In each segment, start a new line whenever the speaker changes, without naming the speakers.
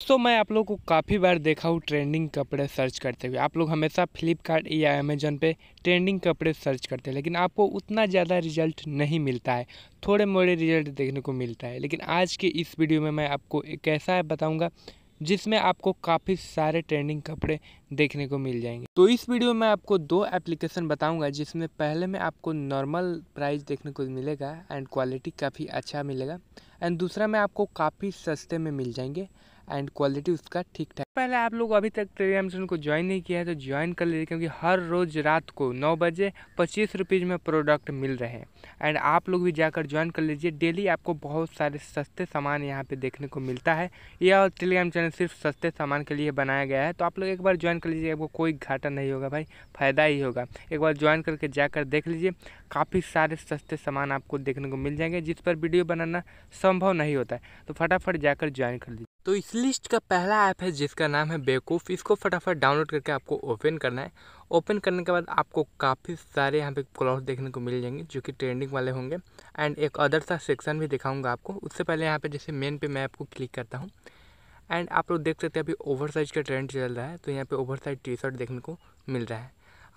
दोस्तों मैं आप लोग को काफ़ी बार देखा हूँ ट्रेंडिंग कपड़े सर्च करते हुए आप लोग हमेशा फ्लिपकार्ट या अमेजोन पे ट्रेंडिंग कपड़े सर्च करते हैं लेकिन आपको उतना ज़्यादा रिजल्ट नहीं मिलता है थोड़े मोड़े रिजल्ट देखने को मिलता है लेकिन आज के इस वीडियो में मैं आपको एक ऐसा बताऊँगा जिसमें आपको काफ़ी सारे ट्रेंडिंग कपड़े देखने को मिल जाएंगे तो इस वीडियो में आपको दो एप्लीकेशन बताऊंगा जिसमें पहले में आपको नॉर्मल प्राइस देखने को मिलेगा एंड क्वालिटी काफ़ी अच्छा मिलेगा एंड दूसरा में आपको काफ़ी सस्ते में मिल जाएंगे एंड क्वालिटी उसका ठीक ठाक पहले आप लोग अभी तक टेलीग्राम चैनल को ज्वाइन नहीं किया है तो ज्वाइन कर लीजिए क्योंकि हर रोज़ रात को नौ बजे पच्चीस रुपीज़ में प्रोडक्ट मिल रहे हैं एंड आप लोग भी जाकर ज्वाइन कर लीजिए डेली आपको बहुत सारे सस्ते सामान यहाँ पे देखने को मिलता है यह टेलीग्राम चैनल सिर्फ सस्ते सामान के लिए बनाया गया है तो आप लोग एक बार ज्वाइन कर लीजिए आपको कोई घाटा नहीं होगा भाई फ़ायदा ही होगा एक बार ज्वाइन करके जाकर देख लीजिए काफ़ी सारे सस्ते सामान आपको देखने को मिल जाएंगे जिस पर वीडियो बनाना संभव नहीं होता है तो फटाफट जाकर ज्वाइन कर लीजिए तो इस लिस्ट का पहला ऐप है जिसका नाम है बेवकूफ़ इसको फटाफट डाउनलोड करके आपको ओपन करना है ओपन करने के बाद आपको काफ़ी सारे यहाँ पे क्लॉथ देखने को मिल जाएंगे जो कि ट्रेंडिंग वाले होंगे एंड एक अदर सा सेक्शन भी दिखाऊंगा आपको उससे पहले यहाँ पे जैसे मेन पे मैं आपको क्लिक करता हूँ एंड आप लोग देख सकते हैं अभी ओवर साइज का ट्रेंड चल रहा है तो यहाँ पर ओवर साइज टी शर्ट देखने को मिल रहा है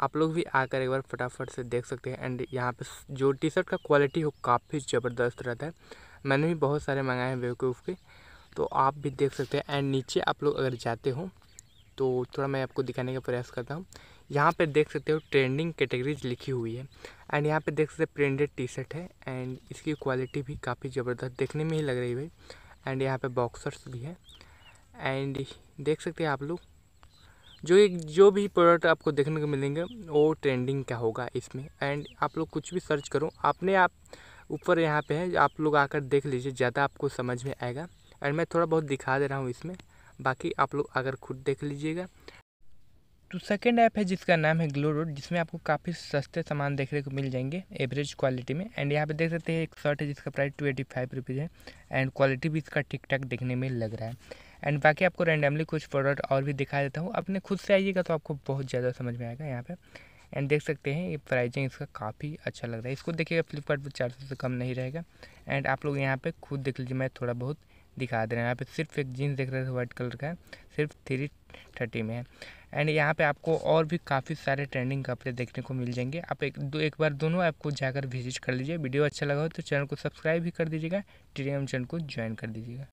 आप लोग भी आकर एक बार फटाफट से देख सकते हैं एंड यहाँ पर जो टी शर्ट का क्वालिटी हो काफ़ी ज़बरदस्त रहता है मैंने भी बहुत सारे मंगाए हैं बेवकूफ़ के तो आप भी देख सकते हैं एंड नीचे आप लोग अगर जाते हो तो थोड़ा मैं आपको दिखाने का प्रयास करता हूँ यहाँ पर देख सकते हो ट्रेंडिंग कैटेगरीज लिखी हुई है एंड यहाँ पर देख सकते हैं प्रिंटेड टी शर्ट है एंड इसकी क्वालिटी भी काफ़ी ज़बरदस्त देखने में ही लग रही है एंड यहाँ पर बॉक्सर्स भी है एंड देख सकते हैं आप लोग जो एक जो भी प्रोडक्ट आपको देखने को मिलेंगे वो ट्रेंडिंग का होगा इसमें एंड आप लोग कुछ भी सर्च करो अपने आप ऊपर यहाँ पे है आप लोग आकर देख लीजिए ज़्यादा आपको समझ में आएगा एंड मैं थोड़ा बहुत दिखा दे रहा हूँ इसमें बाकी आप लोग अगर खुद देख लीजिएगा तो सेकेंड ऐप है जिसका नाम है ग्लो रोड जिसमें आपको काफ़ी सस्ते सामान देखने को मिल जाएंगे एवरेज क्वालिटी में एंड यहाँ पे देख सकते हैं एक शर्ट है जिसका price two eighty five rupees है एंड क्वालिटी भी इसका ठीक ठाक देखने में लग रहा है एंड बाकी आपको रैंडमली कुछ प्रोडक्ट और भी दिखा देता हूँ अपने खुद से आइएगा तो आपको बहुत ज़्यादा समझ में आएगा यहाँ पर एंड देख सकते हैं ये प्राइजिंग इसका काफ़ी अच्छा लग रहा है इसको देखिएगा फ्लिपकार्ट पर चार सौ से कम नहीं रहेगा एंड आप लोग यहाँ पर खुद देख लीजिए मैं थोड़ा बहुत दिखा दे रहे हैं यहाँ पे सिर्फ एक जीन्स देख रहे थे वाइट कलर का सिर्फ थ्री थर्टी में है एंड यहाँ पे आपको और भी काफ़ी सारे ट्रेंडिंग कपड़े देखने को मिल जाएंगे आप एक दो एक बार दोनों ऐप को जाकर विजिट कर लीजिए वीडियो अच्छा लगा हो तो चैनल को सब्सक्राइब भी कर दीजिएगा टी चैनल को ज्वाइन कर दीजिएगा